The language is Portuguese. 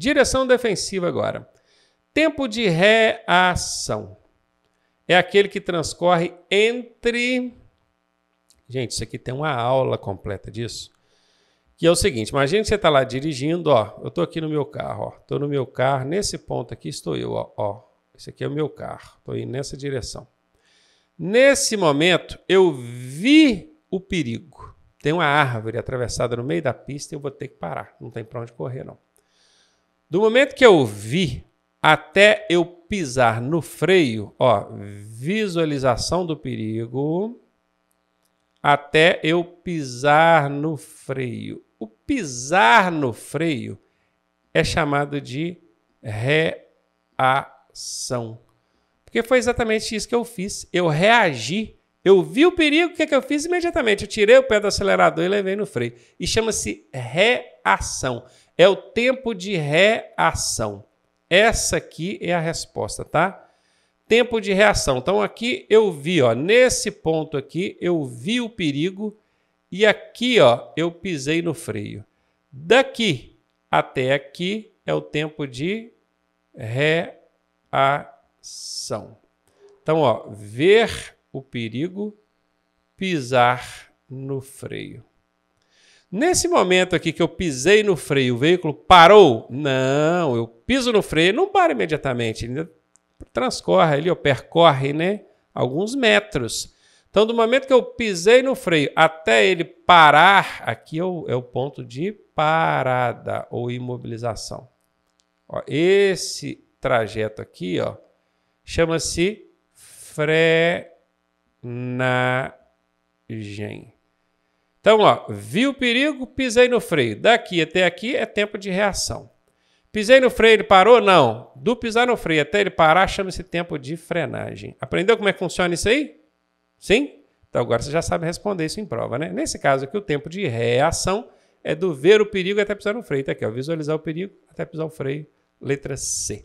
Direção defensiva agora. Tempo de reação é aquele que transcorre entre. Gente, isso aqui tem uma aula completa disso. Que é o seguinte: imagina que você está lá dirigindo, ó. Eu estou aqui no meu carro, ó. Estou no meu carro, nesse ponto aqui estou eu, ó. ó esse aqui é o meu carro. Estou indo nessa direção. Nesse momento, eu vi o perigo. Tem uma árvore atravessada no meio da pista e eu vou ter que parar. Não tem para onde correr, não. Do momento que eu vi até eu pisar no freio, ó, visualização do perigo, até eu pisar no freio. O pisar no freio é chamado de reação. Porque foi exatamente isso que eu fiz. Eu reagi, eu vi o perigo, o que, é que eu fiz imediatamente? Eu tirei o pé do acelerador e levei no freio. E chama-se reação. É o tempo de reação. Essa aqui é a resposta, tá? Tempo de reação. Então aqui eu vi, ó, nesse ponto aqui eu vi o perigo e aqui, ó, eu pisei no freio. Daqui até aqui é o tempo de reação. Então, ó, ver o perigo, pisar no freio. Nesse momento aqui que eu pisei no freio, o veículo parou? Não, eu piso no freio, não para imediatamente, ele transcorre ali, percorre, né, alguns metros. Então, do momento que eu pisei no freio até ele parar, aqui é o, é o ponto de parada ou imobilização. Ó, esse trajeto aqui, chama-se frenagem. Então, ó, vi o perigo, pisei no freio. Daqui até aqui é tempo de reação. Pisei no freio, ele parou? Não. Do pisar no freio até ele parar, chama-se tempo de frenagem. Aprendeu como é que funciona isso aí? Sim? Então agora você já sabe responder isso em prova, né? Nesse caso aqui, o tempo de reação é do ver o perigo até pisar no freio. Tá aqui, ó, visualizar o perigo até pisar o freio. Letra C.